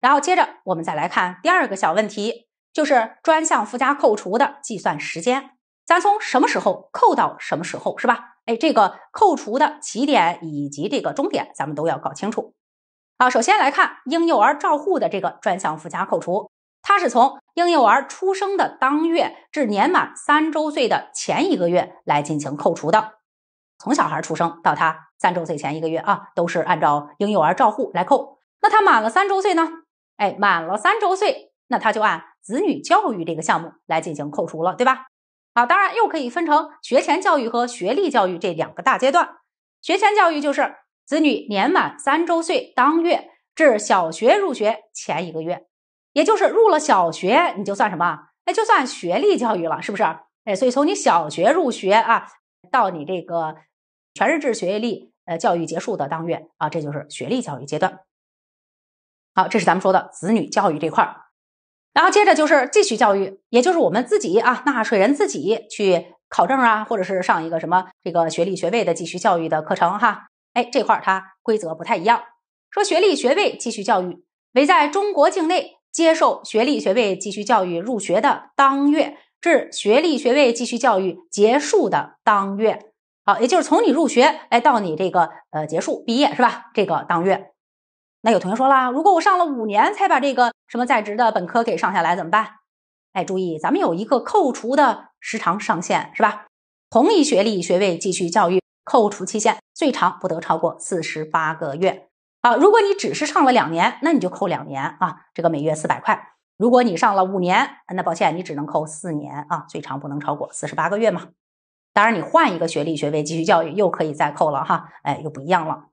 然后接着我们再来看第二个小问题，就是专项附加扣除的计算时间，咱从什么时候扣到什么时候是吧？哎，这个扣除的起点以及这个终点，咱们都要搞清楚。好，首先来看婴幼儿照护的这个专项附加扣除，它是从婴幼儿出生的当月至年满三周岁的前一个月来进行扣除的，从小孩出生到他三周岁前一个月啊，都是按照婴幼儿照护来扣。那他满了三周岁呢？哎，满了三周岁，那他就按子女教育这个项目来进行扣除了，对吧？啊，当然又可以分成学前教育和学历教育这两个大阶段。学前教育就是子女年满三周岁当月至小学入学前一个月，也就是入了小学，你就算什么？哎，就算学历教育了，是不是？哎，所以从你小学入学啊，到你这个全日制学历呃教育结束的当月啊，这就是学历教育阶段。好，这是咱们说的子女教育这块儿，然后接着就是继续教育，也就是我们自己啊，纳税人自己去考证啊，或者是上一个什么这个学历学位的继续教育的课程哈。哎，这块它规则不太一样，说学历学位继续教育为在中国境内接受学历学位继续教育入学的当月至学历学位继续教育结束的当月，好，也就是从你入学哎到你这个呃结束毕业是吧？这个当月。那有同学说了，如果我上了五年才把这个什么在职的本科给上下来怎么办？哎，注意，咱们有一个扣除的时长上限是吧？同一学历学位继续教育扣除期限最长不得超过四十八个月啊。如果你只是上了两年，那你就扣两年啊，这个每月四百块。如果你上了五年，那抱歉，你只能扣四年啊，最长不能超过四十八个月嘛。当然，你换一个学历学位继续教育又可以再扣了哈，哎，又不一样了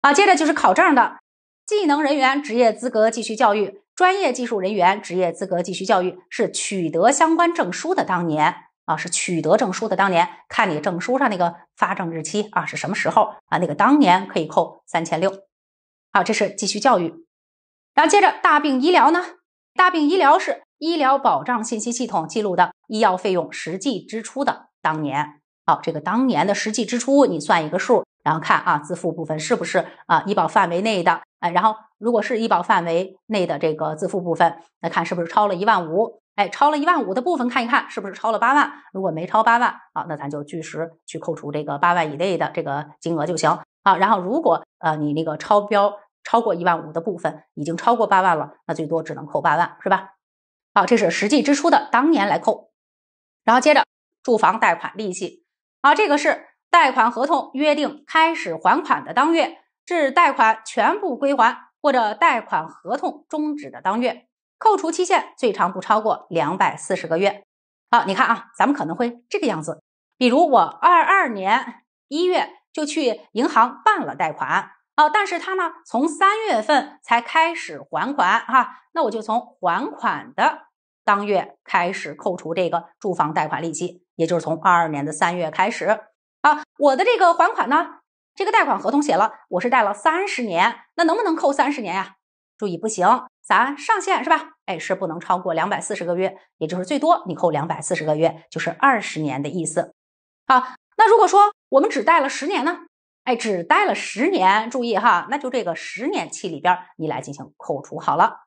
啊。接着就是考证的。技能人员职业资格继续教育、专业技术人员职业资格继续教育是取得相关证书的当年啊，是取得证书的当年，看你证书上那个发证日期啊，是什么时候啊？那个当年可以扣三千六。好，这是继续教育。然后接着大病医疗呢？大病医疗是医疗保障信息系统记录的医药费用实际支出的当年。好，这个当年的实际支出，你算一个数。然后看啊，自付部分是不是啊医保范围内的？哎，然后如果是医保范围内的这个自付部分，那看是不是超了一万五？哎，超了一万五的部分，看一看是不是超了八万？如果没超八万啊，那咱就据实去扣除这个八万以内的这个金额就行啊。然后如果呃你那个超标超过一万五的部分已经超过八万了，那最多只能扣八万，是吧？啊，这是实际支出的当年来扣。然后接着住房贷款利息啊，这个是。贷款合同约定开始还款的当月至贷款全部归还或者贷款合同终止的当月，扣除期限最长不超过两百四十个月。好，你看啊，咱们可能会这个样子，比如我二二年一月就去银行办了贷款，哦，但是他呢从三月份才开始还款，哈，那我就从还款的当月开始扣除这个住房贷款利息，也就是从二二年的三月开始。好，我的这个还款呢，这个贷款合同写了，我是贷了三十年，那能不能扣三十年呀？注意，不行，咱上限是吧？哎，是不能超过两百四十个月，也就是最多你扣两百四十个月，就是二十年的意思。好，那如果说我们只贷了十年呢？哎，只贷了十年，注意哈，那就这个十年期里边你来进行扣除好了。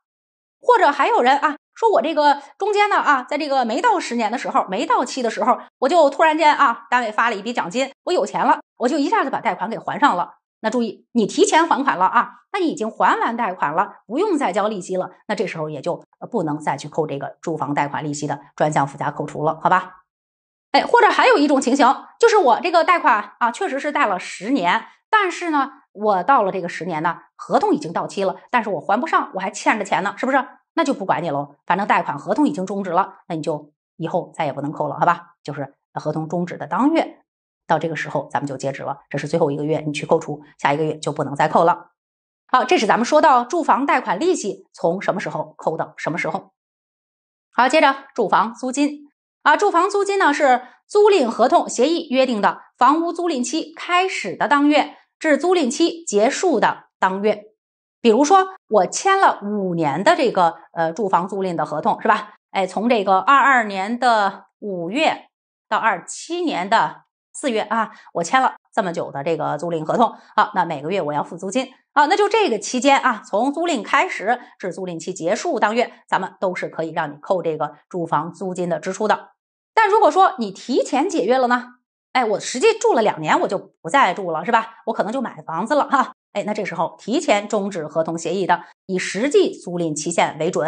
或者还有人啊，说我这个中间呢啊，在这个没到十年的时候，没到期的时候，我就突然间啊，单位发了一笔奖金，我有钱了，我就一下子把贷款给还上了。那注意，你提前还款了啊，那你已经还完贷款了，不用再交利息了。那这时候也就不能再去扣这个住房贷款利息的专项附加扣除了，好吧？哎，或者还有一种情形，就是我这个贷款啊，确实是贷了十年，但是呢。我到了这个十年呢，合同已经到期了，但是我还不上，我还欠着钱呢，是不是？那就不管你喽，反正贷款合同已经终止了，那你就以后再也不能扣了，好吧？就是合同终止的当月，到这个时候咱们就截止了，这是最后一个月，你去扣除，下一个月就不能再扣了。好，这是咱们说到住房贷款利息从什么时候扣到什么时候。好，接着住房租金啊，住房租金呢是租赁合同协议约定的房屋租赁期开始的当月。是租赁期结束的当月，比如说我签了五年的这个呃住房租赁的合同是吧？哎，从这个二二年的五月到二七年的四月啊，我签了这么久的这个租赁合同好，那每个月我要付租金啊，那就这个期间啊，从租赁开始至租赁期结束当月，咱们都是可以让你扣这个住房租金的支出的。但如果说你提前解约了呢？哎，我实际住了两年，我就不再住了，是吧？我可能就买房子了哈。哎，那这时候提前终止合同协议的，以实际租赁期限为准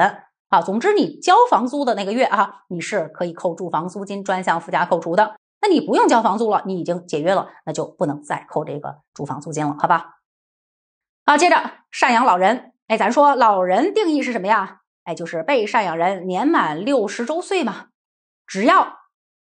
啊。总之，你交房租的那个月啊，你是可以扣住房租金专项附加扣除的。那你不用交房租了，你已经解约了，那就不能再扣这个住房租金了，好吧？好，接着赡养老人，哎，咱说老人定义是什么呀？哎，就是被赡养人年满六十周岁嘛，只要。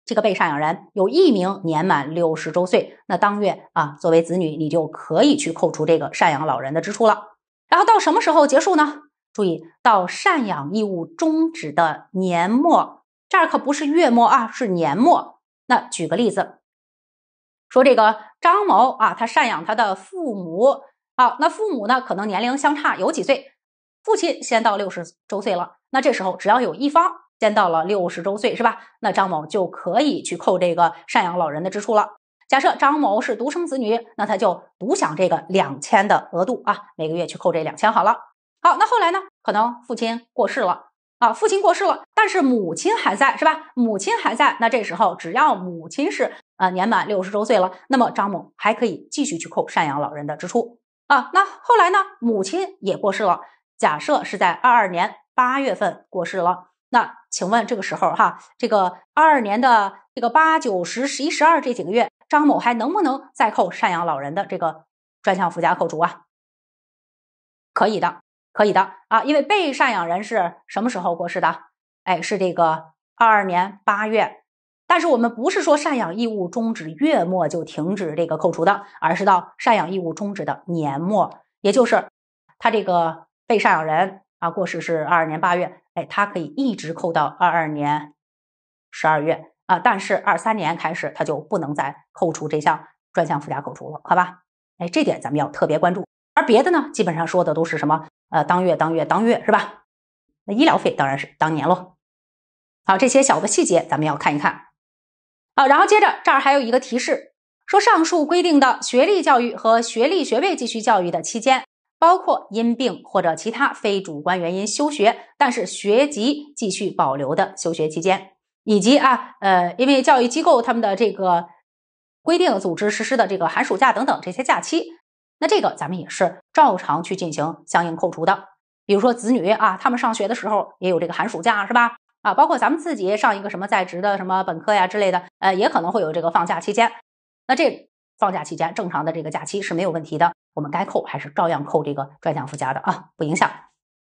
这个被赡养人有一名年满六十周岁，那当月啊，作为子女你就可以去扣除这个赡养老人的支出了。然后到什么时候结束呢？注意到赡养义务终止的年末，这儿可不是月末啊，是年末。那举个例子，说这个张某啊，他赡养他的父母，好，那父母呢可能年龄相差有几岁，父亲先到六十周岁了，那这时候只要有一方。先到了六十周岁是吧？那张某就可以去扣这个赡养老人的支出了。假设张某是独生子女，那他就独享这个两千的额度啊，每个月去扣这两千好了。好，那后来呢？可能父亲过世了啊，父亲过世了，但是母亲还在是吧？母亲还在，那这时候只要母亲是啊年满六十周岁了，那么张某还可以继续去扣赡养老人的支出啊。那后来呢？母亲也过世了，假设是在二二年八月份过世了，那请问这个时候，哈，这个二二年的这个八九十十一十二这几个月，张某还能不能再扣赡养老人的这个专项附加扣除啊？可以的，可以的啊，因为被赡养人是什么时候过世的？哎，是这个二二年八月。但是我们不是说赡养义务终止月末就停止这个扣除的，而是到赡养义务终止的年末，也就是他这个被赡养人。啊，过世是二二年八月，哎，它可以一直扣到二二年十二月啊，但是二三年开始，它就不能再扣除这项专项附加扣除了，好吧？哎，这点咱们要特别关注。而别的呢，基本上说的都是什么？呃，当月、当月、当月是吧？那医疗费当然是当年咯。好，这些小的细节咱们要看一看。好，然后接着这儿还有一个提示，说上述规定的学历教育和学历学位继续教育的期间。包括因病或者其他非主观原因休学，但是学籍继续保留的休学期间，以及啊呃，因为教育机构他们的这个规定组织实施的这个寒暑假等等这些假期，那这个咱们也是照常去进行相应扣除的。比如说子女啊，他们上学的时候也有这个寒暑假，是吧？啊，包括咱们自己上一个什么在职的什么本科呀之类的，呃，也可能会有这个放假期间。那这。放假期间正常的这个假期是没有问题的，我们该扣还是照样扣这个专项附加的啊，不影响。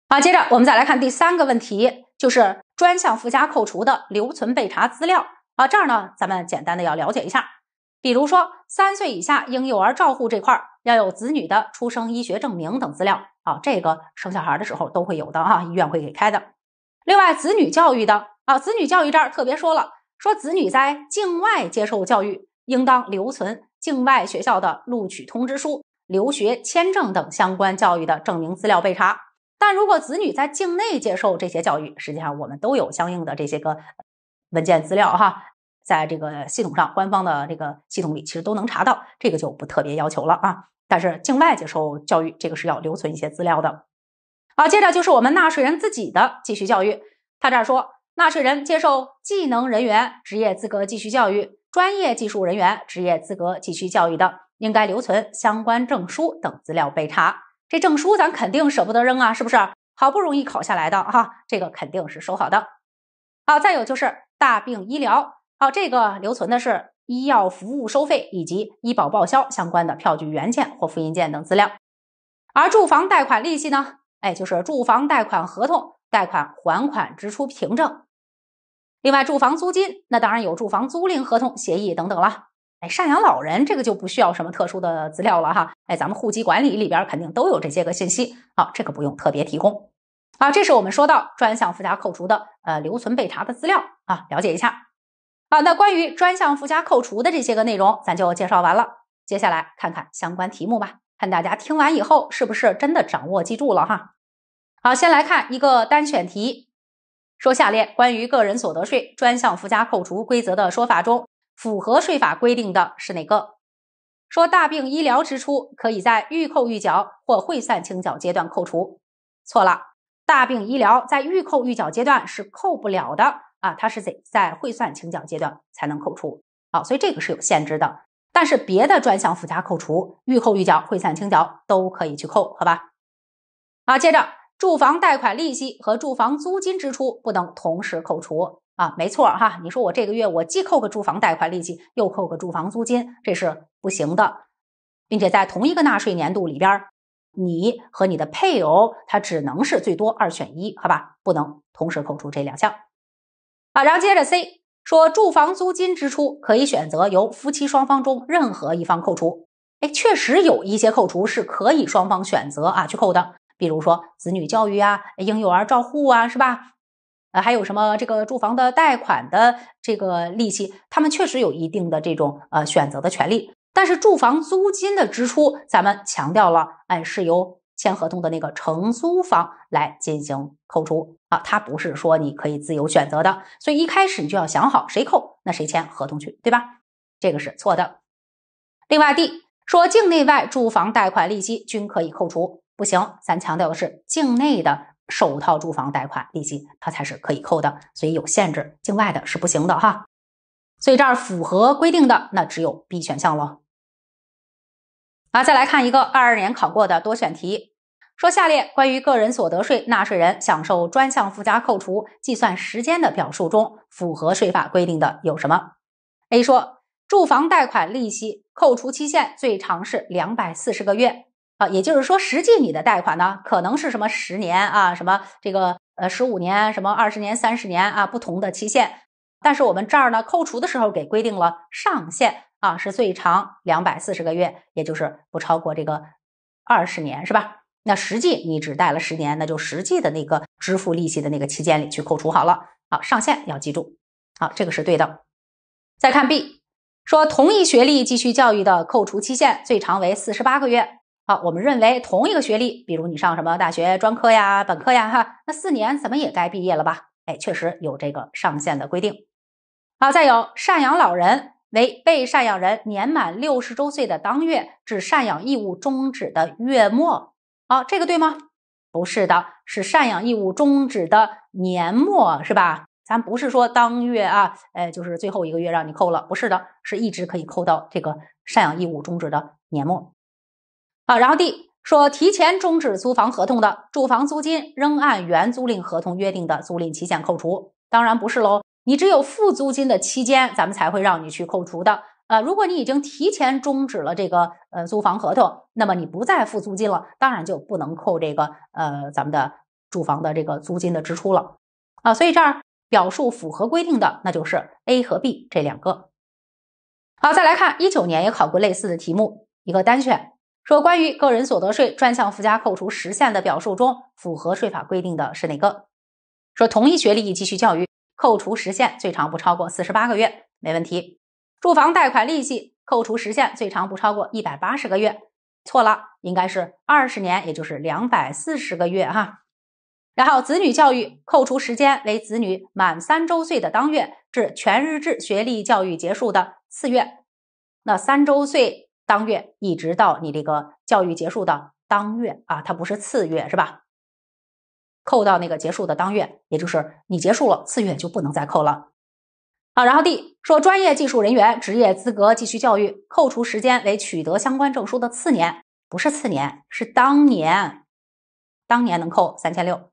好，接着我们再来看第三个问题，就是专项附加扣除的留存备查资料啊，这儿呢咱们简单的要了解一下，比如说三岁以下婴幼儿照护这块儿要有子女的出生医学证明等资料啊，这个生小孩的时候都会有的哈，医院会给开的。另外子女教育的啊，子女教育这儿特别说了，说子女在境外接受教育应当留存。境外学校的录取通知书、留学签证等相关教育的证明资料被查，但如果子女在境内接受这些教育，实际上我们都有相应的这些个文件资料哈，在这个系统上，官方的这个系统里其实都能查到，这个就不特别要求了啊。但是境外接受教育，这个是要留存一些资料的。好，接着就是我们纳税人自己的继续教育，他这儿说，纳税人接受技能人员职业资格继续教育。专业技术人员职业资格继续教育的，应该留存相关证书等资料备查。这证书咱肯定舍不得扔啊，是不是？好不容易考下来的哈，这个肯定是收好的。好，再有就是大病医疗，好，这个留存的是医药服务收费以及医保报销相关的票据原件或复印件等资料。而住房贷款利息呢？哎，就是住房贷款合同、贷款还款支出凭证。另外，住房租金那当然有住房租赁合同协议等等了。哎，赡养老人这个就不需要什么特殊的资料了哈。哎，咱们户籍管理里边肯定都有这些个信息，好，这个不用特别提供。啊，这是我们说到专项附加扣除的呃留存备查的资料啊，了解一下。好，那关于专项附加扣除的这些个内容，咱就介绍完了。接下来看看相关题目吧，看大家听完以后是不是真的掌握记住了哈。好，先来看一个单选题。说下列关于个人所得税专项附加扣除规则的说法中，符合税法规定的是哪个？说大病医疗支出可以在预扣预缴或汇算清缴阶段扣除，错了。大病医疗在预扣预缴阶段是扣不了的啊，它是得在汇算清缴阶段才能扣除。好，所以这个是有限制的。但是别的专项附加扣除，预扣预缴、汇算清缴都可以去扣，好吧？好，接着。住房贷款利息和住房租金支出不能同时扣除啊，没错哈。你说我这个月我既扣个住房贷款利息，又扣个住房租金，这是不行的。并且在同一个纳税年度里边，你和你的配偶他只能是最多二选一，好吧，不能同时扣除这两项。好，然后接着 C 说，住房租金支出可以选择由夫妻双方中任何一方扣除。哎，确实有一些扣除是可以双方选择啊去扣的。比如说子女教育啊、婴幼儿照护啊，是吧？呃，还有什么这个住房的贷款的这个利息，他们确实有一定的这种呃选择的权利。但是住房租金的支出，咱们强调了，哎，是由签合同的那个承租方来进行扣除啊，它不是说你可以自由选择的。所以一开始你就要想好谁扣，那谁签合同去，对吧？这个是错的。另外，D 说境内外住房贷款利息均可以扣除。不行，咱强调的是境内的首套住房贷款利息，它才是可以扣的，所以有限制，境外的是不行的哈。所以这儿符合规定的那只有 B 选项了。啊，再来看一个二二年考过的多选题，说下列关于个人所得税纳税人享受专项附加扣除计算时间的表述中，符合税法规定的有什么？A 说，住房贷款利息扣除期限最长是两百四十个月。啊，也就是说，实际你的贷款呢，可能是什么十年啊，什么这个呃十五年，什么二十年、三十年啊，不同的期限。但是我们这儿呢，扣除的时候给规定了上限啊，是最长两百四十个月，也就是不超过这个二十年，是吧？那实际你只贷了十年，那就实际的那个支付利息的那个期间里去扣除好了。好，上限要记住。好，这个是对的。再看 B，说同一学历继续教育的扣除期限最长为四十八个月。好，我们认为同一个学历，比如你上什么大学、专科呀、本科呀，哈，那四年怎么也该毕业了吧？哎，确实有这个上限的规定。好，再有赡养老人为被赡养人年满六十周岁的当月至赡养义务终止的月末，哦，这个对吗？不是的，是赡养义务终止的年末，是吧？咱不是说当月啊，哎，就是最后一个月让你扣了，不是的，是一直可以扣到这个赡养义务终止的年末。啊，然后 D 说提前终止租房合同的，住房租金仍按原租赁合同约定的租赁期限扣除，当然不是喽，你只有付租金的期间，咱们才会让你去扣除的。呃，如果你已经提前终止了这个呃租房合同，那么你不再付租金了，当然就不能扣这个呃咱们的住房的这个租金的支出了。啊，所以这儿表述符合规定的，那就是 A 和 B 这两个。好，再来看一九年也考过类似的题目，一个单选。说关于个人所得税专项附加扣除时限的表述中，符合税法规定的是哪个？说同一学历继续教育扣除时限最长不超过四十八个月，没问题。住房贷款利息扣除时限最长不超过一百八十个月，错了，应该是二十年，也就是两百四十个月哈。然后子女教育扣除时间为子女满三周岁的当月至全日制学历教育结束的四月，那三周岁。当月一直到你这个教育结束的当月啊，它不是次月是吧？扣到那个结束的当月，也就是你结束了，次月就不能再扣了啊。然后 D 说，专业技术人员职业资格继续教育扣除时间为取得相关证书的次年，不是次年，是当年，当年能扣三千六。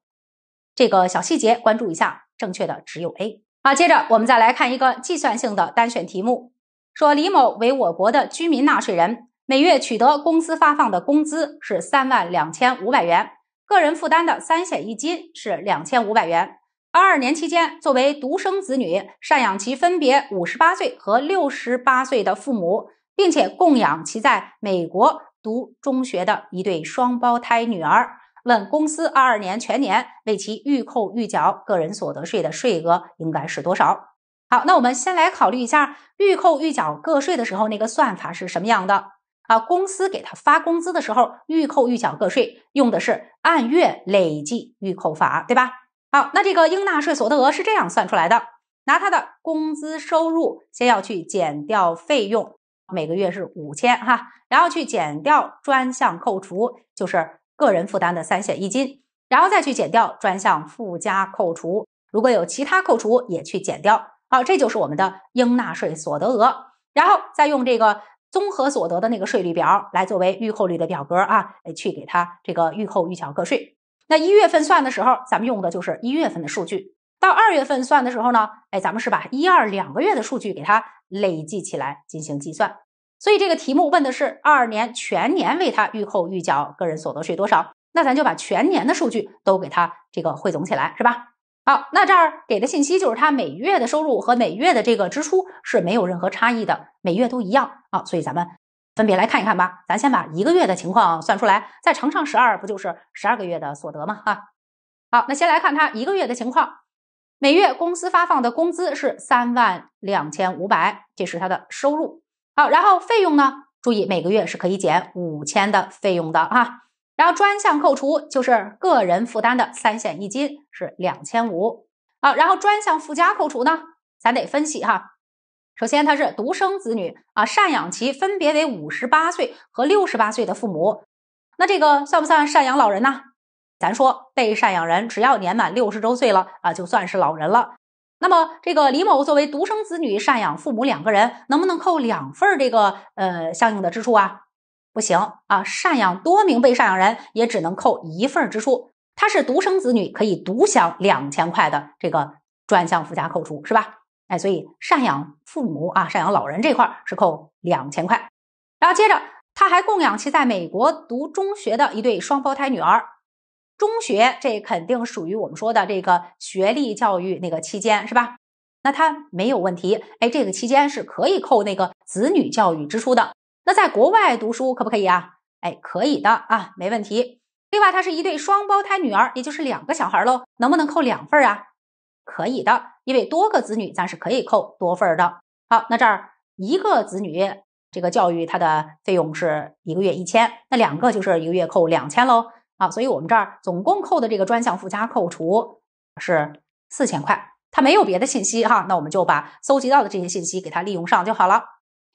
这个小细节关注一下，正确的只有 A。好，接着我们再来看一个计算性的单选题目。说李某为我国的居民纳税人，每月取得公司发放的工资是三万两千五百元，个人负担的三险一金是两千五百元。二二年期间，作为独生子女，赡养其分别五十八岁和六十八岁的父母，并且供养其在美国读中学的一对双胞胎女儿。问公司二二年全年为其预扣预缴个人所得税的税额应该是多少？好，那我们先来考虑一下预扣预缴个税的时候那个算法是什么样的啊？公司给他发工资的时候，预扣预缴个税用的是按月累计预扣法，对吧？好，那这个应纳税所得额是这样算出来的：拿他的工资收入，先要去减掉费用，每个月是五千哈，然后去减掉专项扣除，就是个人负担的三险一金，然后再去减掉专项附加扣除，如果有其他扣除也去减掉。好，这就是我们的应纳税所得额，然后再用这个综合所得的那个税率表来作为预扣率的表格啊，哎，去给它这个预扣预缴个税。那一月份算的时候，咱们用的就是一月份的数据；到二月份算的时候呢，哎，咱们是把一二两个月的数据给它累计起来进行计算。所以这个题目问的是二年全年为他预扣预缴个人所得税多少？那咱就把全年的数据都给它这个汇总起来，是吧？好，那这儿给的信息就是他每月的收入和每月的这个支出是没有任何差异的，每月都一样啊。所以咱们分别来看一看吧。咱先把一个月的情况算出来，再乘上十二，不就是十二个月的所得吗？啊，好，那先来看他一个月的情况。每月公司发放的工资是三万两千五百，这是他的收入。好，然后费用呢？注意每个月是可以减五千的费用的啊。然后专项扣除就是个人负担的三险一金是两千五，好，然后专项附加扣除呢，咱得分析哈。首先他是独生子女啊，赡养其分别为五十八岁和六十八岁的父母，那这个算不算赡养老人呢？咱说被赡养人只要年满六十周岁了啊，就算是老人了。那么这个李某作为独生子女赡养父母两个人，能不能扣两份这个呃相应的支出啊？不行啊！赡养多名被赡养人也只能扣一份支出。他是独生子女，可以独享两千块的这个专项附加扣除，是吧？哎，所以赡养父母啊，赡养老人这块是扣两千块。然后接着，他还供养其在美国读中学的一对双胞胎女儿。中学这肯定属于我们说的这个学历教育那个期间，是吧？那他没有问题，哎，这个期间是可以扣那个子女教育支出的。那在国外读书可不可以啊？哎，可以的啊，没问题。另外，她是一对双胞胎女儿，也就是两个小孩喽，能不能扣两份啊？可以的，因为多个子女咱是可以扣多份的。好，那这儿一个子女这个教育他的费用是一个月一千，那两个就是一个月扣两千喽啊。所以我们这儿总共扣的这个专项附加扣除是四千块。他没有别的信息哈，那我们就把搜集到的这些信息给他利用上就好了。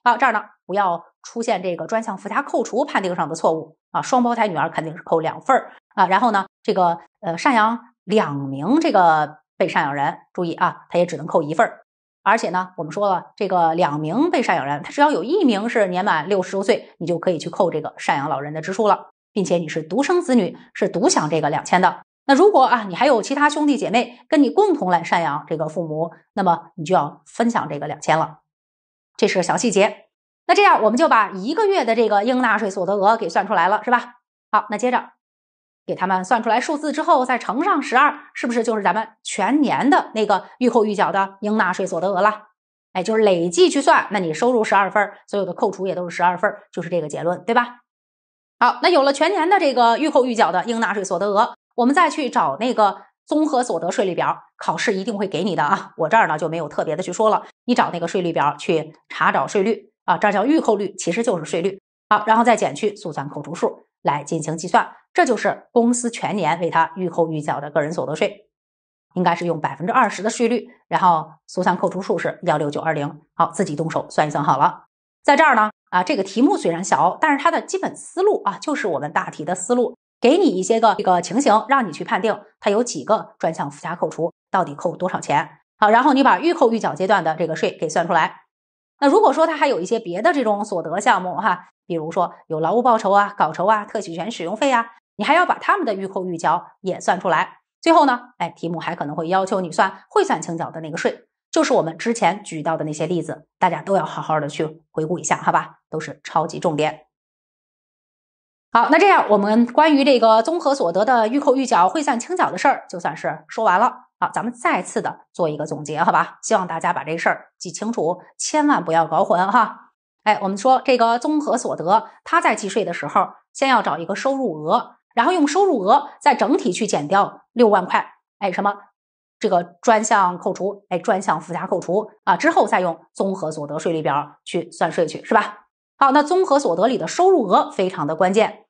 好，这儿呢不要出现这个专项附加扣除判定上的错误啊。双胞胎女儿肯定是扣两份儿啊。然后呢，这个呃赡养两名这个被赡养人，注意啊，他也只能扣一份儿。而且呢，我们说了，这个两名被赡养人，他只要有一名是年满六十周岁，你就可以去扣这个赡养老人的支出了，并且你是独生子女，是独享这个两千的。那如果啊你还有其他兄弟姐妹跟你共同来赡养这个父母，那么你就要分享这个两千了。这是个小细节，那这样我们就把一个月的这个应纳税所得额给算出来了，是吧？好，那接着给他们算出来数字之后，再乘上十二，是不是就是咱们全年的那个预扣预缴的应纳税所得额了？哎，就是累计去算，那你收入十二份，所有的扣除也都是十二份，就是这个结论，对吧？好，那有了全年的这个预扣预缴的应纳税所得额，我们再去找那个。综合所得税率表考试一定会给你的啊，我这儿呢就没有特别的去说了，你找那个税率表去查找税率啊，这叫预扣率，其实就是税率。好，然后再减去速算扣除数来进行计算，这就是公司全年为他预扣预缴的个人所得税，应该是用百分之二十的税率，然后速算扣除数是幺六九二零，好，自己动手算一算好了。在这儿呢啊，这个题目虽然小，但是它的基本思路啊就是我们大题的思路。给你一些个这个情形，让你去判定它有几个专项附加扣除，到底扣多少钱？好，然后你把预扣预缴阶段的这个税给算出来。那如果说它还有一些别的这种所得项目哈，比如说有劳务报酬啊、稿酬啊、特许权使用费啊，你还要把他们的预扣预缴也算出来。最后呢，哎，题目还可能会要求你算汇算清缴的那个税，就是我们之前举到的那些例子，大家都要好好的去回顾一下，好吧？都是超级重点。好，那这样我们关于这个综合所得的预扣预缴、汇算清缴的事儿就算是说完了。好，咱们再次的做一个总结，好吧？希望大家把这事儿记清楚，千万不要搞混哈。哎，我们说这个综合所得，它在计税的时候，先要找一个收入额，然后用收入额再整体去减掉六万块，哎，什么这个专项扣除，哎，专项附加扣除啊，之后再用综合所得税率表去算税去，是吧？好，那综合所得里的收入额非常的关键，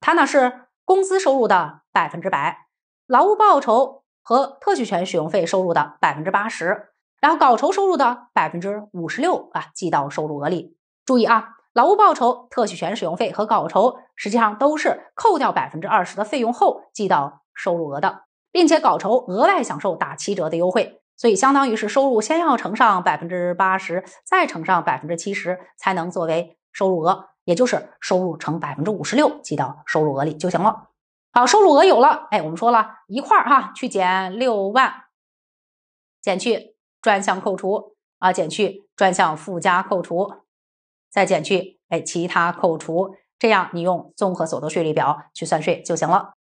它呢是工资收入的百分之百，劳务报酬和特许权使用费收入的百分之八十，然后稿酬收入的百分之五十六啊，记到收入额里。注意啊，劳务报酬、特许权使用费和稿酬实际上都是扣掉百分之二十的费用后计到收入额的，并且稿酬额外享受打七折的优惠。所以，相当于是收入先要乘上百分之八十，再乘上百分之七十，才能作为收入额，也就是收入乘百分之五十六记到收入额里就行了。好，收入额有了，哎，我们说了一块儿哈，去减六万，减去专项扣除啊，减去专项附加扣除，再减去哎其他扣除，这样你用综合所得税率表去算税就行了。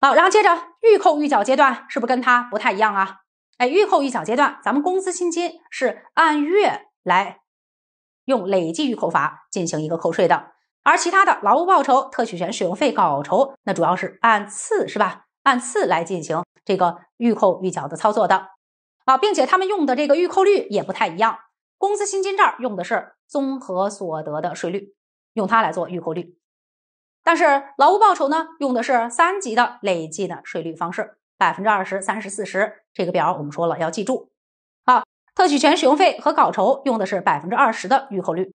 好，然后接着预扣预缴阶段，是不是跟它不太一样啊？哎，预扣预缴阶段，咱们工资薪金是按月来用累计预扣法进行一个扣税的，而其他的劳务报酬、特许权使用费、稿酬，那主要是按次是吧？按次来进行这个预扣预缴的操作的啊，并且他们用的这个预扣率也不太一样，工资薪金这儿用的是综合所得的税率，用它来做预扣率，但是劳务报酬呢，用的是三级的累计的税率方式。百分之二十三十四十，这个表我们说了要记住。好，特许权使用费和稿酬用的是百分之二十的预扣率。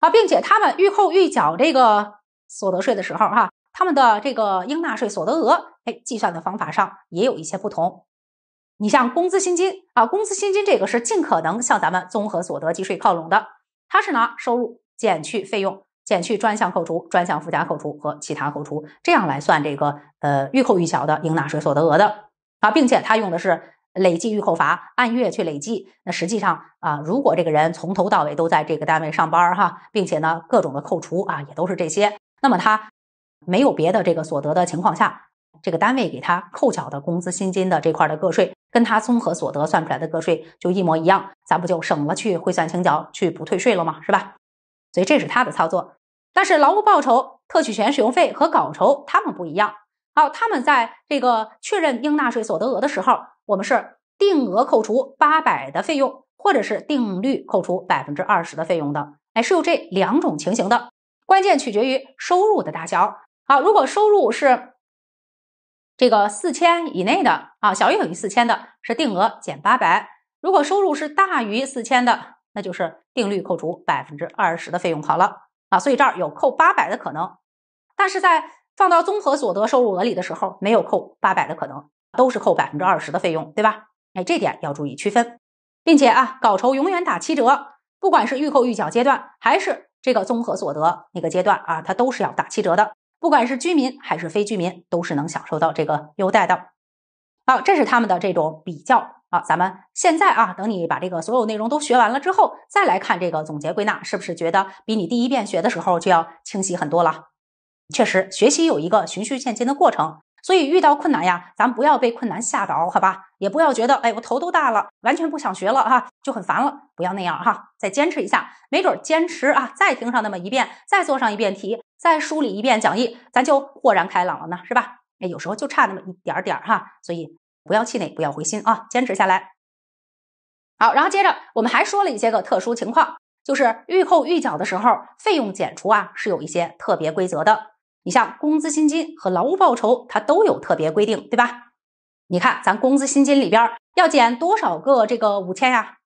啊，并且他们预扣预缴这个所得税的时候，哈，他们的这个应纳税所得额，哎，计算的方法上也有一些不同。你像工资薪金啊，工资薪金这个是尽可能向咱们综合所得计税靠拢的，它是拿收入减去费用，减去专项扣除、专项附加扣除和其他扣除，这样来算这个呃预扣预缴的应纳税所得额的。啊，并且他用的是累计预扣罚，按月去累计。那实际上啊，如果这个人从头到尾都在这个单位上班哈，并且呢各种的扣除啊也都是这些，那么他没有别的这个所得的情况下，这个单位给他扣缴的工资薪金的这块的个税，跟他综合所得算出来的个税就一模一样，咱不就省了去汇算清缴去补退税了吗？是吧？所以这是他的操作。但是劳务报酬、特许权使用费和稿酬，他们不一样。好，他们在这个确认应纳税所得额的时候，我们是定额扣除八百的费用，或者是定率扣除百分之二十的费用的。哎，是有这两种情形的，关键取决于收入的大小。好，如果收入是这个四千以内的啊，小于等于四千的，是定额减八百；如果收入是大于四千的，那就是定率扣除百分之二十的费用。好了啊，所以这儿有扣八百的可能，但是在放到综合所得收入额里的时候，没有扣八百的可能，都是扣百分之二十的费用，对吧？哎，这点要注意区分，并且啊，稿酬永远打七折，不管是预扣预缴阶段还是这个综合所得那个阶段啊，它都是要打七折的，不管是居民还是非居民，都是能享受到这个优待的。好，这是他们的这种比较啊，咱们现在啊，等你把这个所有内容都学完了之后，再来看这个总结归纳，是不是觉得比你第一遍学的时候就要清晰很多了？确实，学习有一个循序渐进的过程，所以遇到困难呀，咱不要被困难吓倒，好吧？也不要觉得哎，我头都大了，完全不想学了啊，就很烦了，不要那样哈，再坚持一下，没准儿坚持啊，再听上那么一遍，再做上一遍题，再梳理一遍讲义，咱就豁然开朗了呢，是吧？哎，有时候就差那么一点点儿哈，所以不要气馁，不要灰心啊，坚持下来。好，然后接着我们还说了一些个特殊情况，就是预扣预缴的时候费用减除啊，是有一些特别规则的。你像工资薪金和劳务报酬，它都有特别规定，对吧？你看咱工资薪金里边要减多少个这个五千呀？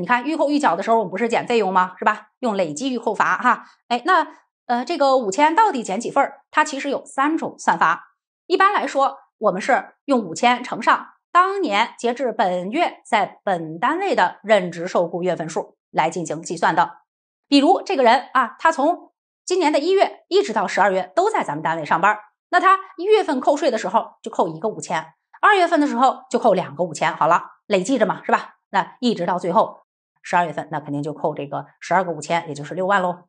你看预扣预缴的时候，我们不是减费用吗？是吧？用累计预扣法哈。哎，那呃这个五千到底减几份它其实有三种算法。一般来说，我们是用五千乘上当年截至本月在本单位的任职受雇月份数来进行计算的。比如这个人啊，他从今年的一月一直到十二月都在咱们单位上班，那他一月份扣税的时候就扣一个五千，二月份的时候就扣两个五千，好了，累计着嘛，是吧？那一直到最后十二月份，那肯定就扣这个十二个五千，也就是六万喽。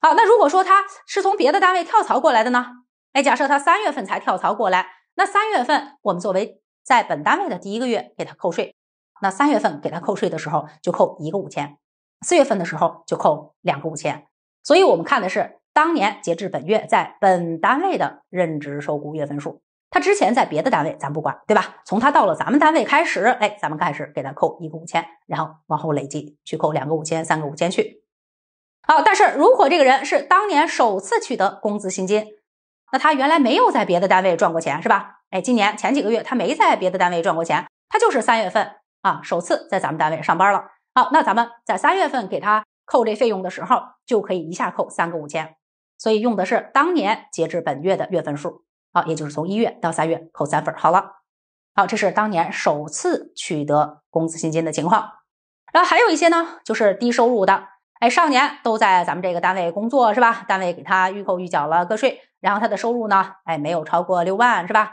好，那如果说他是从别的单位跳槽过来的呢？哎，假设他三月份才跳槽过来，那三月份我们作为在本单位的第一个月给他扣税，那三月份给他扣税的时候就扣一个五千，四月份的时候就扣两个五千。所以我们看的是当年截至本月在本单位的任职受雇月份数。他之前在别的单位咱不管，对吧？从他到了咱们单位开始，哎，咱们开始给他扣一个五千，然后往后累计去扣两个五千、三个五千去。好，但是如果这个人是当年首次取得工资薪金，那他原来没有在别的单位赚过钱，是吧？哎，今年前几个月他没在别的单位赚过钱，他就是三月份啊首次在咱们单位上班了。好，那咱们在三月份给他。扣这费用的时候，就可以一下扣三个五千，所以用的是当年截至本月的月份数，啊，也就是从一月到三月扣三份好了，好，这是当年首次取得工资薪金的情况。然后还有一些呢，就是低收入的，哎，上年都在咱们这个单位工作是吧？单位给他预扣预缴了个税，然后他的收入呢，哎，没有超过六万是吧？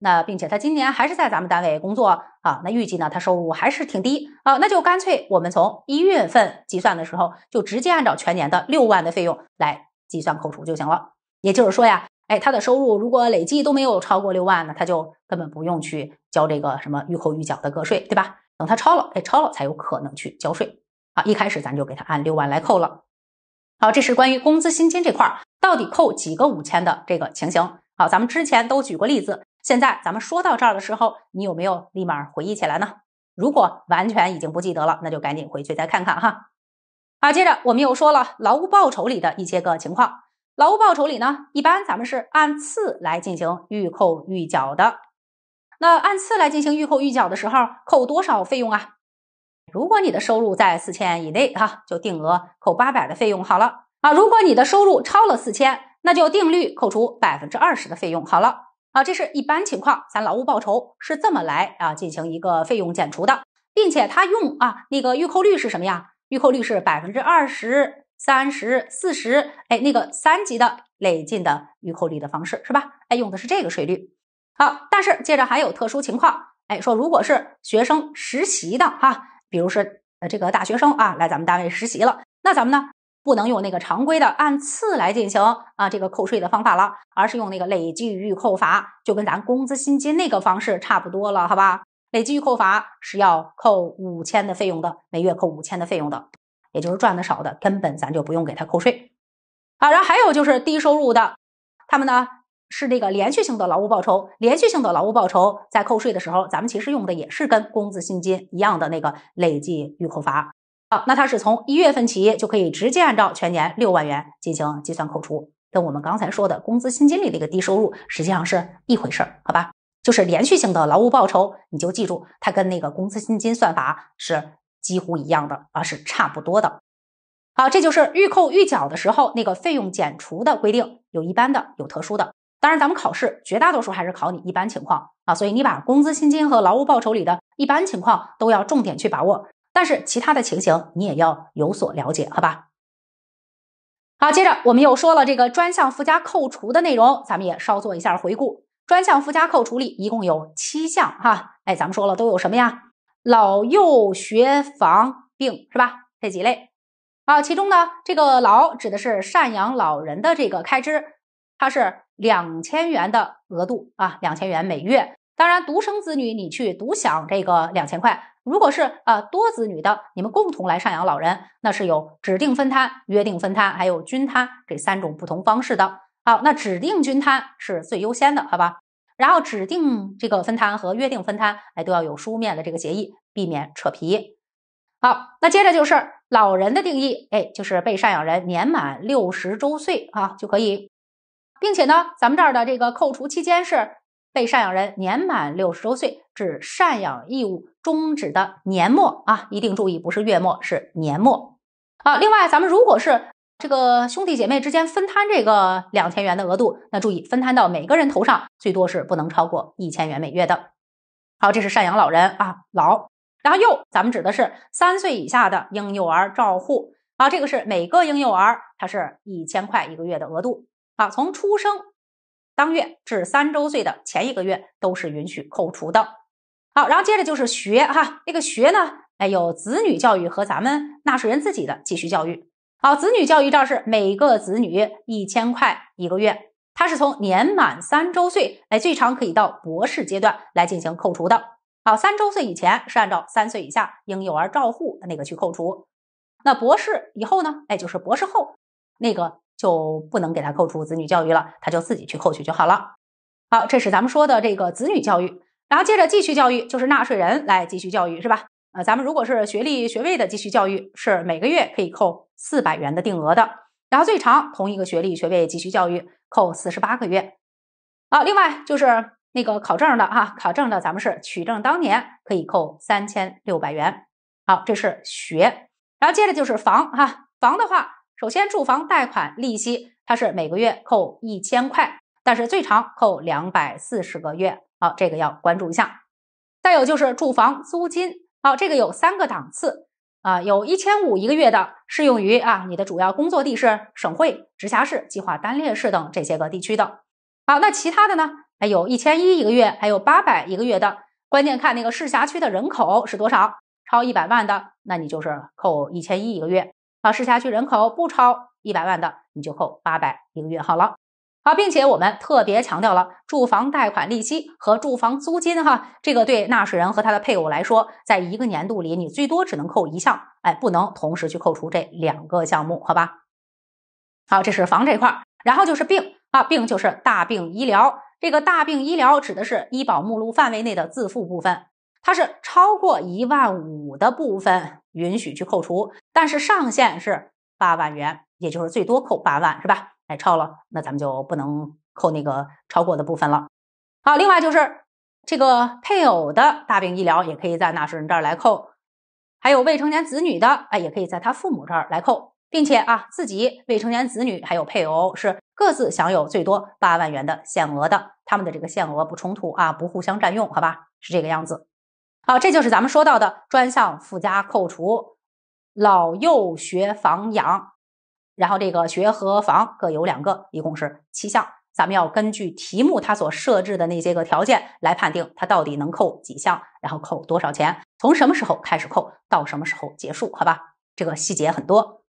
那并且他今年还是在咱们单位工作啊，那预计呢他收入还是挺低啊，那就干脆我们从一月份计算的时候就直接按照全年的六万的费用来计算扣除就行了。也就是说呀，哎他的收入如果累计都没有超过六万呢，他就根本不用去交这个什么预扣预缴的个税，对吧？等他超了，哎超了才有可能去交税啊。一开始咱就给他按六万来扣了。好，这是关于工资薪金这块到底扣几个五千的这个情形。好，咱们之前都举过例子。现在咱们说到这儿的时候，你有没有立马回忆起来呢？如果完全已经不记得了，那就赶紧回去再看看哈。好，接着我们又说了劳务报酬里的一些个情况。劳务报酬里呢，一般咱们是按次来进行预扣预缴的。那按次来进行预扣预缴的时候，扣多少费用啊？如果你的收入在四千以内哈，就定额扣八百的费用好了啊。如果你的收入超了四千，那就定率扣除百分之二十的费用好了。啊，这是一般情况，咱劳务报酬是这么来啊进行一个费用减除的，并且他用啊那个预扣率是什么呀？预扣率是百分之二十三、十、四十，哎，那个三级的累进的预扣率的方式是吧？哎，用的是这个税率。好，但是接着还有特殊情况，哎，说如果是学生实习的哈，比如是呃这个大学生啊来咱们单位实习了，那咱们呢？不能用那个常规的按次来进行啊，这个扣税的方法了，而是用那个累计预扣法，就跟咱工资薪金那个方式差不多了，好吧？累计预扣法是要扣五千的费用的，每月扣五千的费用的，也就是赚的少的根本咱就不用给他扣税啊。然后还有就是低收入的，他们呢是那个连续性的劳务报酬，连续性的劳务报酬在扣税的时候，咱们其实用的也是跟工资薪金一样的那个累计预扣法。好，那它是从一月份起就可以直接按照全年六万元进行计算扣除，跟我们刚才说的工资薪金里的一个低收入实际上是一回事儿，好吧？就是连续性的劳务报酬，你就记住它跟那个工资薪金算法是几乎一样的啊，是差不多的。好，这就是预扣预缴的时候那个费用减除的规定，有一般的，有特殊的。当然，咱们考试绝大多数还是考你一般情况啊，所以你把工资薪金和劳务报酬里的一般情况都要重点去把握。但是其他的情形你也要有所了解，好吧？好，接着我们又说了这个专项附加扣除的内容，咱们也稍做一下回顾。专项附加扣除里一共有七项哈，哎，咱们说了都有什么呀？老幼学防病是吧？这几类啊，其中呢，这个“老”指的是赡养老人的这个开支，它是两千元的额度啊，两千元每月。当然，独生子女你去独享这个两千块。如果是啊多子女的，你们共同来赡养老人，那是有指定分摊、约定分摊，还有均摊这三种不同方式的。好，那指定均摊是最优先的，好吧？然后指定这个分摊和约定分摊，哎，都要有书面的这个协议，避免扯皮。好，那接着就是老人的定义，哎，就是被赡养人年满六十周岁啊就可以，并且呢，咱们这儿的这个扣除期间是。被赡养人年满六十周岁至赡养义务终止的年末啊，一定注意，不是月末，是年末啊。另外，咱们如果是这个兄弟姐妹之间分摊这个两千元的额度，那注意分摊到每个人头上，最多是不能超过一千元每月的。好，这是赡养老人啊，老。然后幼，咱们指的是三岁以下的婴幼儿照护啊，这个是每个婴幼儿，它是一千块一个月的额度啊，从出生。当月至三周岁的前一个月都是允许扣除的。好，然后接着就是学哈，那个学呢，哎，有子女教育和咱们纳税人自己的继续教育。好，子女教育这是每个子女一千块一个月，它是从年满三周岁，哎，最长可以到博士阶段来进行扣除的。好，三周岁以前是按照三岁以下婴幼儿照护的那个去扣除，那博士以后呢，哎，就是博士后那个。就不能给他扣除子女教育了，他就自己去扣去就好了。好，这是咱们说的这个子女教育，然后接着继续教育就是纳税人来继续教育是吧？呃，咱们如果是学历学位的继续教育，是每个月可以扣四百元的定额的，然后最长同一个学历学位继续教育扣四十八个月。好，另外就是那个考证的哈，考证的咱们是取证当年可以扣三千六百元。好，这是学，然后接着就是房哈，房的话。首先，住房贷款利息它是每个月扣一千块，但是最长扣两百四十个月。好，这个要关注一下。再有就是住房租金，好，这个有三个档次啊，有一千五一个月的，适用于啊你的主要工作地是省会、直辖市、计划单列市等这些个地区的。好，那其他的呢？还有一千一一个月，还有八百一个月的。关键看那个市辖区的人口是多少，超一百万的，那你就是扣一千一一个月。啊，市辖区人口不超一百万的，你就扣八百一个月好了。好，并且我们特别强调了，住房贷款利息和住房租金，哈，这个对纳税人和他的配偶来说，在一个年度里，你最多只能扣一项，哎，不能同时去扣除这两个项目，好吧？好，这是房这块然后就是病啊，病就是大病医疗，这个大病医疗指的是医保目录范围内的自付部分。它是超过一万五的部分允许去扣除，但是上限是八万元，也就是最多扣八万，是吧？哎，超了，那咱们就不能扣那个超过的部分了。好，另外就是这个配偶的大病医疗也可以在纳税人这儿来扣，还有未成年子女的，哎，也可以在他父母这儿来扣，并且啊，自己、未成年子女还有配偶是各自享有最多八万元的限额的，他们的这个限额不冲突啊，不互相占用，好吧？是这个样子。好，这就是咱们说到的专项附加扣除、老幼学房养，然后这个学和房各有两个，一共是七项。咱们要根据题目它所设置的那些个条件来判定它到底能扣几项，然后扣多少钱，从什么时候开始扣，到什么时候结束，好吧？这个细节很多。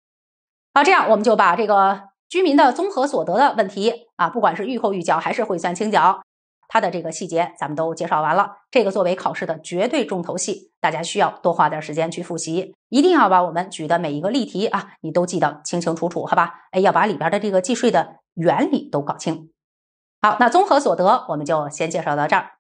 好，这样我们就把这个居民的综合所得的问题啊，不管是预扣预缴还是会算清缴。它的这个细节咱们都介绍完了，这个作为考试的绝对重头戏，大家需要多花点时间去复习，一定要把我们举的每一个例题啊，你都记得清清楚楚，好吧？哎，要把里边的这个计税的原理都搞清。好，那综合所得我们就先介绍到这儿。